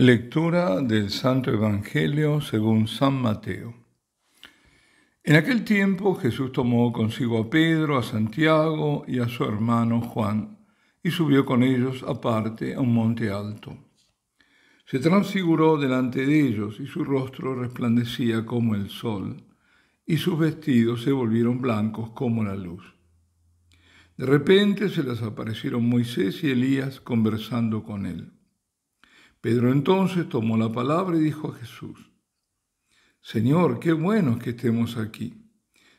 Lectura del Santo Evangelio según San Mateo. En aquel tiempo Jesús tomó consigo a Pedro, a Santiago y a su hermano Juan, y subió con ellos aparte a un monte alto. Se transfiguró delante de ellos y su rostro resplandecía como el sol, y sus vestidos se volvieron blancos como la luz. De repente se les aparecieron Moisés y Elías conversando con él. Pedro entonces tomó la palabra y dijo a Jesús, Señor, qué bueno que estemos aquí.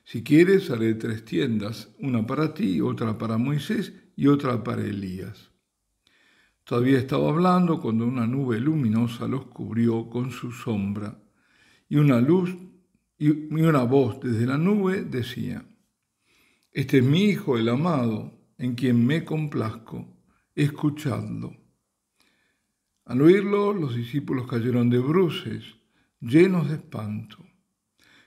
Si quieres, haré tres tiendas, una para ti, otra para Moisés y otra para Elías. Todavía estaba hablando cuando una nube luminosa los cubrió con su sombra y una luz y una voz desde la nube decía, Este es mi Hijo el amado, en quien me complazco, escuchadlo. Al oírlo, los discípulos cayeron de bruces, llenos de espanto.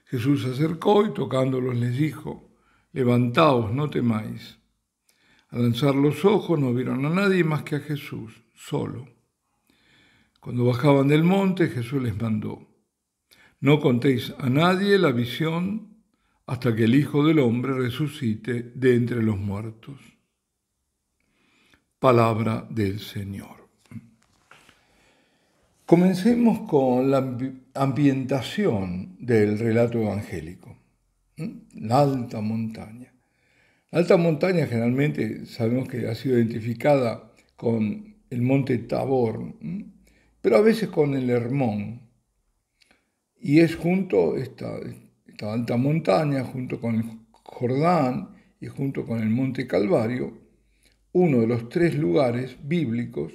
Jesús se acercó y tocándolos les dijo, Levantaos, no temáis. Al lanzar los ojos no vieron a nadie más que a Jesús, solo. Cuando bajaban del monte, Jesús les mandó, No contéis a nadie la visión hasta que el Hijo del Hombre resucite de entre los muertos. Palabra del Señor. Comencemos con la ambientación del relato evangélico, la alta montaña. La alta montaña generalmente sabemos que ha sido identificada con el monte Tabor, pero a veces con el Hermón. Y es junto esta, esta alta montaña, junto con el Jordán y junto con el monte Calvario, uno de los tres lugares bíblicos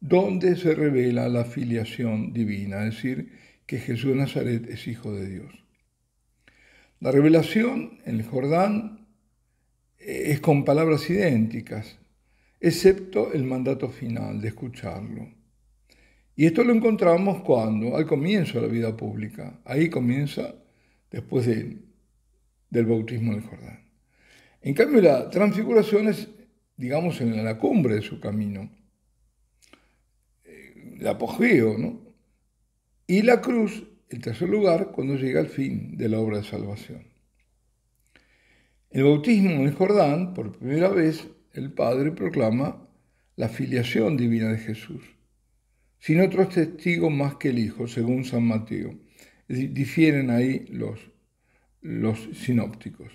donde se revela la filiación divina, es decir, que Jesús de Nazaret es hijo de Dios. La revelación en el Jordán eh, es con palabras idénticas, excepto el mandato final de escucharlo. Y esto lo encontramos cuando, al comienzo de la vida pública, ahí comienza después del bautismo en el Jordán. En cambio, la transfiguración es, digamos, en la cumbre de su camino el apogeo, ¿no? Y la cruz, el tercer lugar, cuando llega al fin de la obra de salvación. El bautismo en el Jordán, por primera vez, el Padre proclama la filiación divina de Jesús, sin otros testigos más que el Hijo, según San Mateo. Difieren ahí los, los sinópticos.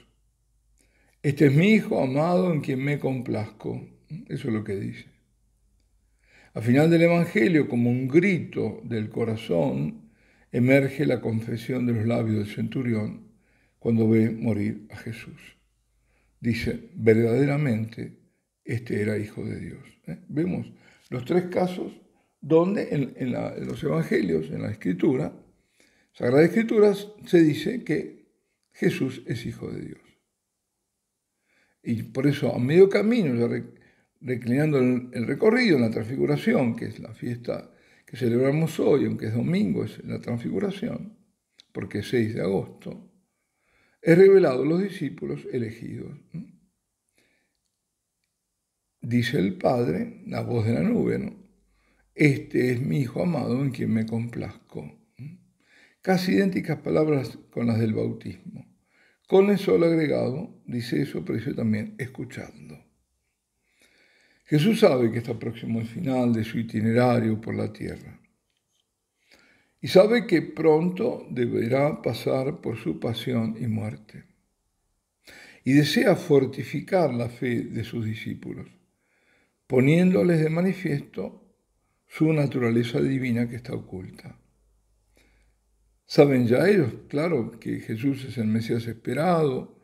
Este es mi Hijo amado en quien me complazco. Eso es lo que dice. Al final del Evangelio, como un grito del corazón, emerge la confesión de los labios del centurión cuando ve morir a Jesús. Dice, verdaderamente, este era hijo de Dios. ¿eh? Vemos los tres casos donde en, los evangelios, en la escritura, Sagrada Escritura, se dice que Jesús es hijo de Dios. Y por eso a medio camino ya reclinando el, recorrido en la transfiguración, que es la fiesta que celebramos hoy, aunque es domingo, es la transfiguración, porque es 6 de agosto, es revelado a los discípulos elegidos. Dice el Padre, la voz de la nube, Este es mi Hijo amado en quien me complazco. Casi idénticas palabras con las del bautismo. Con el sol agregado, dice eso, pero también, escuchando. Jesús sabe que está próximo al final de su itinerario por la tierra y sabe que pronto deberá pasar por su pasión y muerte. Y desea fortificar la fe de sus discípulos, poniéndoles de manifiesto su naturaleza divina que está oculta. Saben ya ellos, claro, que Jesús es el Mesías esperado,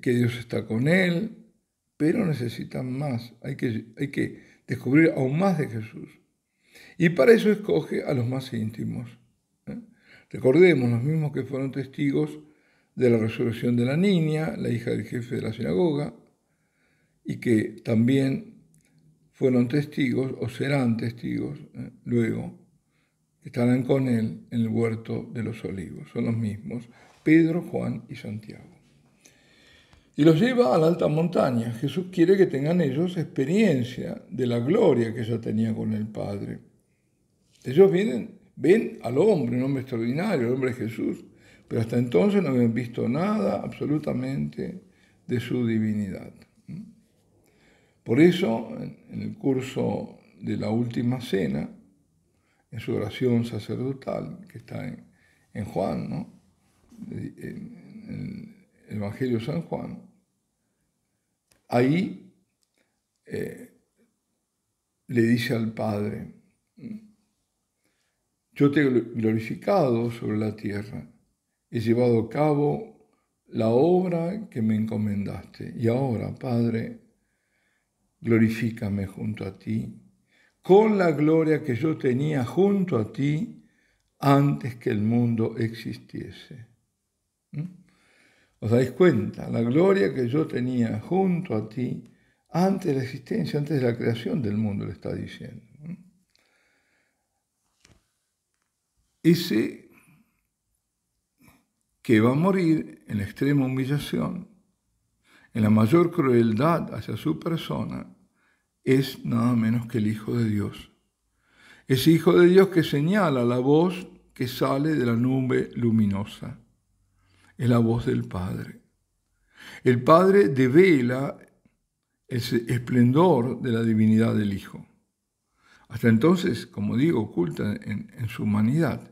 que Dios está con él, pero necesitan más, hay que, hay que descubrir aún más de Jesús. Y para eso escoge a los más íntimos. ¿eh? Recordemos, los mismos que fueron testigos de la resurrección de la niña, la hija del jefe de la sinagoga, y que también fueron testigos o serán testigos ¿eh? luego, estarán con él en el huerto de los olivos. Son los mismos, Pedro, Juan y Santiago y los lleva a la alta montaña. Jesús quiere que tengan ellos experiencia de la gloria que ella tenía con el Padre. Ellos vienen, ven al hombre, un hombre extraordinario, el hombre Jesús, pero hasta entonces no habían visto nada absolutamente de su divinidad. Por eso, en el curso de la última cena, en su oración sacerdotal, que está en, Juan, en, el Evangelio de San Juan, Ahí eh, le dice al Padre, yo te he glorificado sobre la tierra, he llevado a cabo la obra que me encomendaste. Y ahora, Padre, glorifícame junto a ti, con la gloria que yo tenía junto a ti antes que el mundo existiese. ¿Mm? os dais cuenta, la gloria que yo tenía junto a ti antes de la existencia, antes de la creación del mundo, le está diciendo. Ese que va a morir en la extrema humillación, en la mayor crueldad hacia su persona, es nada menos que el Hijo de Dios. Ese Hijo de Dios que señala la voz que sale de la nube luminosa es la voz del Padre. El Padre devela el esplendor de la divinidad del Hijo. Hasta entonces, como digo, oculta en, su humanidad.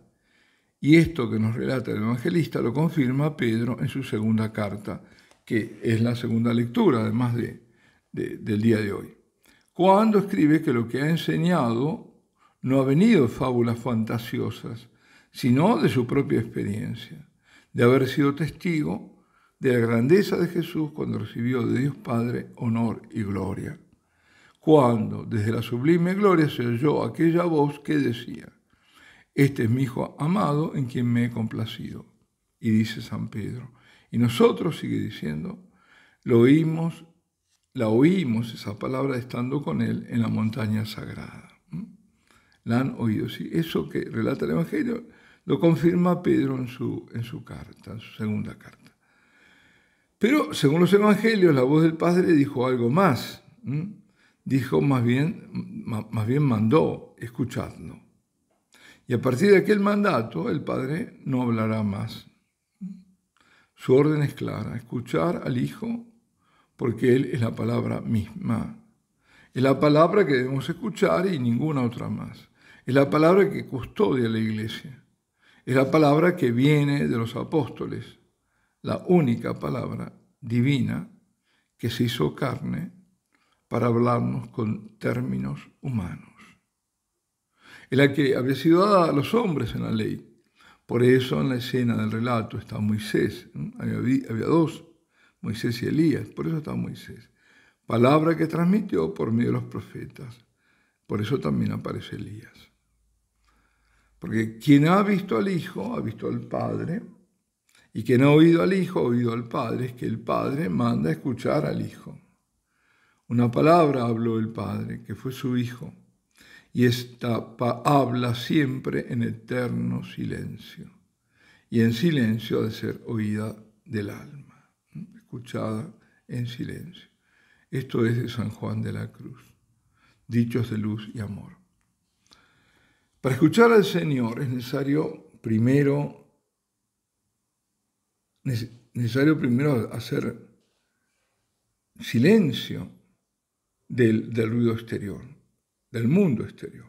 Y esto que nos relata el evangelista lo confirma Pedro en su segunda carta, que es la segunda lectura, además de, del día de hoy. Cuando escribe que lo que ha enseñado no ha venido de fábulas fantasiosas, sino de su propia experiencia de haber sido testigo de la grandeza de Jesús cuando recibió de Dios Padre honor y gloria. Cuando desde la sublime gloria se oyó aquella voz que decía, este es mi Hijo amado en quien me he complacido. Y dice San Pedro. Y nosotros, sigue diciendo, lo oímos, la oímos esa palabra estando con él en la montaña sagrada. ¿Mm? La han oído. Sí, eso que relata el Evangelio lo confirma Pedro en su, en su carta, en su segunda carta. Pero según los evangelios, la voz del Padre dijo algo más. Dijo más bien, más bien mandó, escuchadlo. Y a partir de aquel mandato, el Padre no hablará más. Su orden es clara, escuchar al Hijo, porque Él es la palabra misma. Es la palabra que debemos escuchar y ninguna otra más. Es la palabra que custodia la iglesia. Es la palabra que viene de los apóstoles, la única palabra divina que se hizo carne para hablarnos con términos humanos. Es la que había sido dada a los hombres en la ley. Por eso en la escena del relato está Moisés. Había, dos, Moisés y Elías. Por eso está Moisés. Palabra que transmitió por medio de los profetas. Por eso también aparece Elías. Porque quien ha visto al Hijo, ha visto al Padre, y quien ha oído al Hijo, ha oído al Padre, es que el Padre manda a escuchar al Hijo. Una palabra habló el Padre, que fue su Hijo, y esta habla siempre en eterno silencio, y en silencio ha de ser oída del alma, escuchada en silencio. Esto es de San Juan de la Cruz. Dichos de luz y amor. Para escuchar al Señor es necesario primero, necesario primero hacer silencio del, del ruido exterior, del mundo exterior.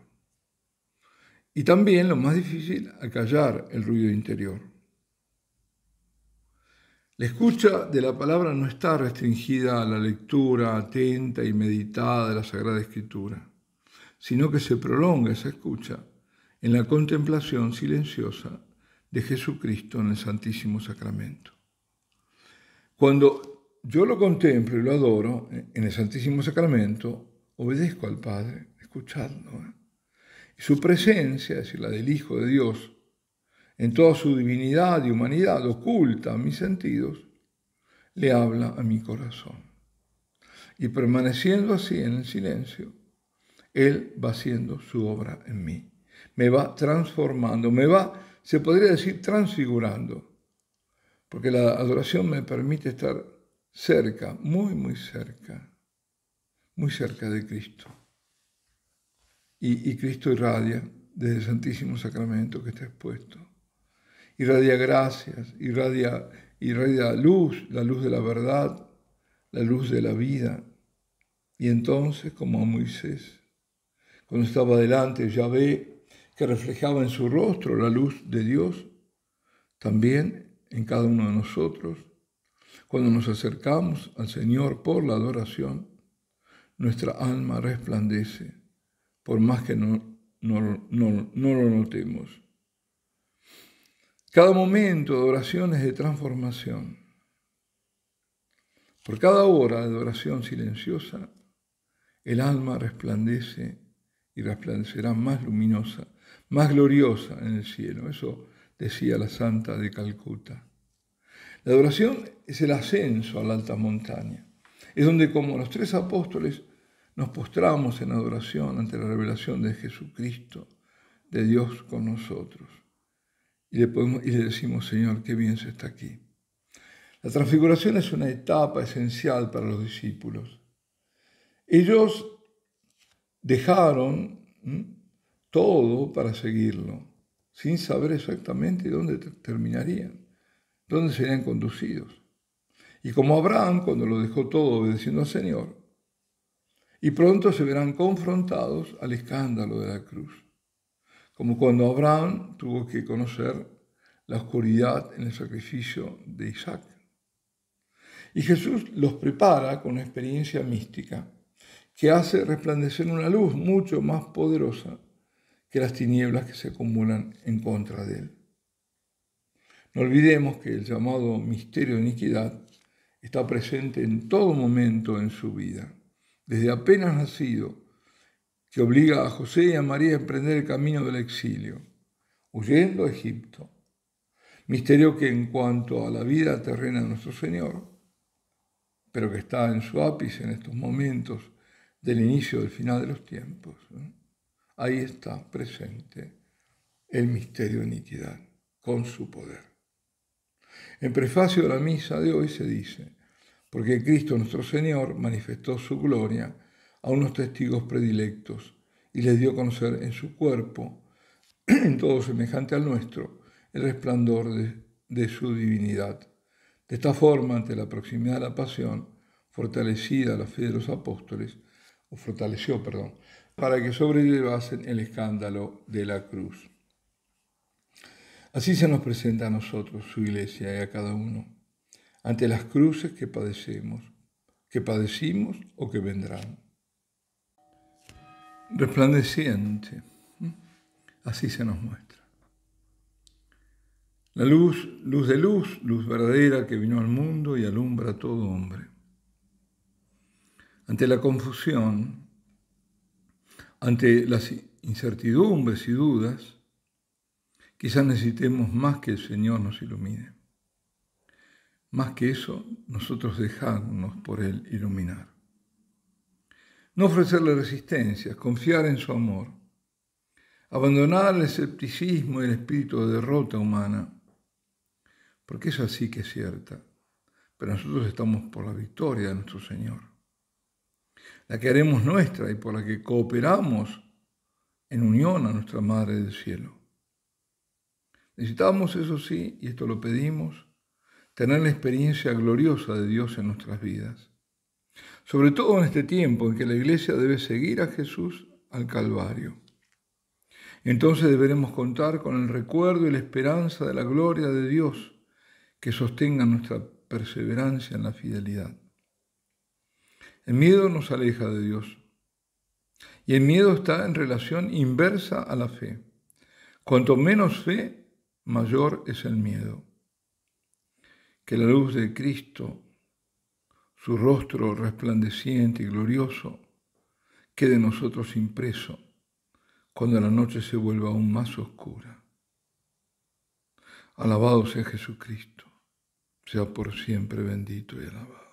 Y también lo más difícil, acallar el ruido interior. La escucha de la palabra no está restringida a la lectura atenta y meditada de la Sagrada Escritura, sino que se prolonga esa escucha en la contemplación silenciosa de Jesucristo en el Santísimo Sacramento. Cuando yo lo contemplo y lo adoro eh, en el Santísimo Sacramento, obedezco al Padre, escuchadlo. ¿eh? Y su presencia, es decir, la del Hijo de Dios, en toda su divinidad y humanidad oculta a mis sentidos, le habla a mi corazón. Y permaneciendo así en el silencio, Él va haciendo su obra en mí me va transformando, me va, se podría decir, transfigurando, porque la adoración me permite estar cerca, muy, muy cerca, muy cerca de Cristo. Y, Cristo irradia desde el Santísimo Sacramento que está expuesto. Irradia gracias, irradia, irradia luz, la luz de la verdad, la luz de la vida. Y entonces, como a Moisés, cuando estaba delante ve, que reflejaba en su rostro la luz de Dios, también en cada uno de nosotros. Cuando nos acercamos al Señor por la adoración, nuestra alma resplandece, por más que no, lo notemos. Cada momento de oración es de transformación. Por cada hora de oración silenciosa, el alma resplandece y resplandecerá más luminosa más gloriosa en el cielo. Eso decía la Santa de Calcuta. La adoración es el ascenso a la alta montaña. Es donde como los tres apóstoles nos postramos en adoración ante la revelación de Jesucristo, de Dios con nosotros. Y le, decimos, Señor, qué bien se está aquí. La transfiguración es una etapa esencial para los discípulos. Ellos dejaron todo para seguirlo, sin saber exactamente dónde terminarían, dónde serían conducidos. Y como Abraham, cuando lo dejó todo obedeciendo al Señor, y pronto se verán confrontados al escándalo de la cruz, como cuando Abraham tuvo que conocer la oscuridad en el sacrificio de Isaac. Y Jesús los prepara con una experiencia mística que hace resplandecer una luz mucho más poderosa que las tinieblas que se acumulan en contra de él. No olvidemos que el llamado misterio de iniquidad está presente en todo momento en su vida, desde apenas nacido, que obliga a José y a María a emprender el camino del exilio, huyendo a Egipto. Misterio que en cuanto a la vida terrena de nuestro Señor, pero que está en su ápice en estos momentos del inicio del final de los tiempos ahí está presente el misterio de iniquidad con su poder. En prefacio de la misa de hoy se dice, porque Cristo nuestro Señor manifestó su gloria a unos testigos predilectos y les dio a conocer en su cuerpo, en todo semejante al nuestro, el resplandor de, de su divinidad. De esta forma, ante la proximidad de la pasión, fortalecida la fe de los apóstoles, o fortaleció, perdón, para que sobrellevasen el escándalo de la cruz. Así se nos presenta a nosotros, su iglesia, y a cada uno, ante las cruces que padecemos, que padecimos o que vendrán. Resplandeciente, así se nos muestra. La luz, luz de luz, luz verdadera que vino al mundo y alumbra a todo hombre. Ante la confusión, ante las incertidumbres y dudas, quizás necesitemos más que el Señor nos ilumine. Más que eso, nosotros dejarnos por Él iluminar. No ofrecerle resistencia, confiar en su amor, abandonar el escepticismo y el espíritu de derrota humana, porque eso sí que es cierta, pero nosotros estamos por la victoria de nuestro Señor la que haremos nuestra y por la que cooperamos en unión a nuestra Madre del Cielo. Necesitamos, eso sí, y esto lo pedimos, tener la experiencia gloriosa de Dios en nuestras vidas. Sobre todo en este tiempo en que la iglesia debe seguir a Jesús al Calvario. Entonces deberemos contar con el recuerdo y la esperanza de la gloria de Dios que sostenga nuestra perseverancia en la fidelidad. El miedo nos aleja de Dios. Y el miedo está en relación inversa a la fe. Cuanto menos fe, mayor es el miedo. Que la luz de Cristo, su rostro resplandeciente y glorioso, quede en nosotros impreso cuando la noche se vuelva aún más oscura. Alabado sea Jesucristo, sea por siempre bendito y alabado.